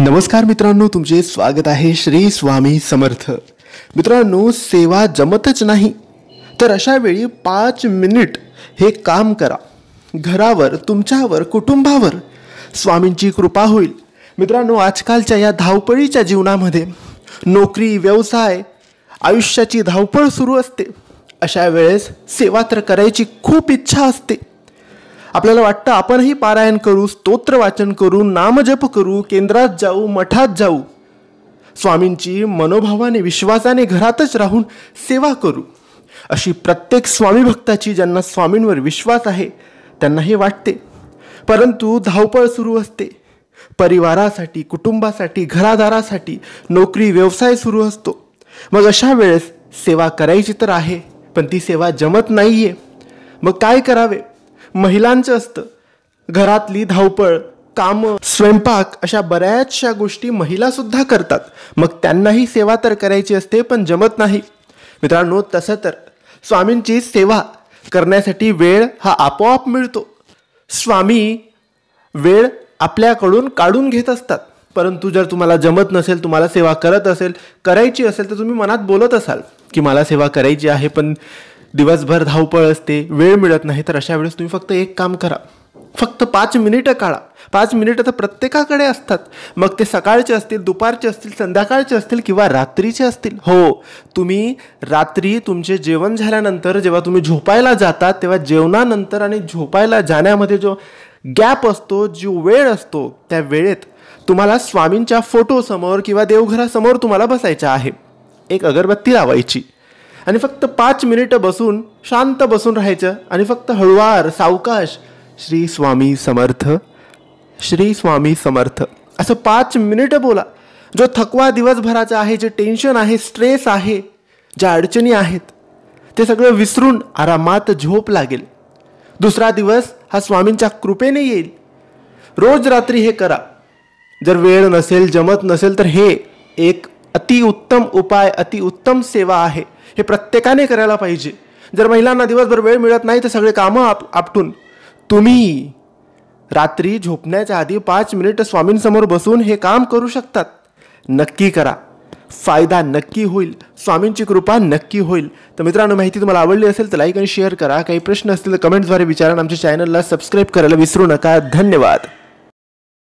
नमस्कार मित्रांनो तुमचे स्वागत आहे श्री स्वामी समर्थ मित्रांनो सेवा जमतच नाही तर अशा वेळी पाच मिनिट हे काम करा घरावर तुमच्यावर कुटुंबावर स्वामींची कृपा होईल मित्रांनो आजकालच्या या धावपळीच्या जीवनामध्ये नोकरी व्यवसाय आयुष्याची धावपळ सुरू असते अशा वेळेस सेवा तर करायची खूप इच्छा असते आपल्याला वाटतं आपणही पारायण करू स्तोत्र वाचन करू नामजप करू केंद्रात जाऊ मठात जाऊ स्वामींची मनोभावाने विश्वासाने घरातच राहून सेवा करू अशी प्रत्येक स्वामी भक्ताची ज्यांना स्वामींवर विश्वास आहे त्यांना हे वाटते परंतु धावपळ सुरू असते परिवारासाठी कुटुंबासाठी घरादारासाठी नोकरी व्यवसाय सुरू असतो मग अशा वेळेस सेवा करायची तर आहे पण ती सेवा जमत नाही आहे मग काय करावे महिलांचं असतं घरातली धावपळ काम स्वयंपाक अशा बऱ्याचशा गोष्टी महिला सुद्धा करतात मग त्यांनाही सेवा तर करायची असते पण जमत नाही मित्रांनो तसं तर स्वामींची सेवा करण्यासाठी वेळ हा आपोआप मिळतो स्वामी वेळ आपल्याकडून काढून घेत असतात परंतु जर तुम्हाला जमत नसेल तुम्हाला सेवा करत असेल करायची असेल तर तुम्ही मनात बोलत असाल की मला सेवा करायची आहे पण दिवसभर धावपळ असते वेळ मिळत नाही तर अशा वेळेस तुम्ही फक्त एक काम करा फक्त पाच मिनिटं काढा पाच मिनिटं तर प्रत्येकाकडे असतात मग ते सकाळचे असतील दुपारचे असतील संध्याकाळचे असतील किंवा रात्रीचे असतील हो तुम्ही रात्री तुमचे जेवण झाल्यानंतर जेव्हा तुम्ही झोपायला जातात तेव्हा जेवणानंतर आणि झोपायला जाण्यामध्ये जो गॅप असतो जो वेळ असतो त्या वेळेत तुम्हाला स्वामींच्या फोटोसमोर किंवा देवघरासमोर तुम्हाला बसायचं आहे एक अगरबत्ती लावायची आणि फक्त पाच मिनिटं बसून शांत बसून राहायचं आणि फक्त हळुवार सावकाश श्री स्वामी समर्थ श्री स्वामी समर्थ असं पाच मिनिटं बोला जो थकवा दिवसभराचा आहे जे टेन्शन आहे स्ट्रेस आहे ज्या अडचणी आहेत ते सगळं विसरून आरामात झोप लागेल दुसरा दिवस हा स्वामींच्या कृपेने येईल रोज रात्री हे करा जर वेळ नसेल जमत नसेल तर हे एक अतिउत्तम उपाय अतिउत्तम सेवा आहे हे प्रत्येकाने करायला पाहिजे जर महिलांना दिवसभर वेळ मिळत नाही तर सगळे कामं आप आपटून तुम्ही रात्री झोपण्याच्या आधी पाच मिनिट स्वामींसमोर बसून हे काम करू शकतात नक्की करा फायदा नक्की होईल स्वामींची कृपा नक्की होईल तर मित्रांनो माहिती तुम्हाला आवडली असेल तर लाईक आणि शेअर करा काही प्रश्न असतील तर कमेंटद्वारे विचारा आमच्या चॅनलला सबस्क्राईब करायला विसरू नका धन्यवाद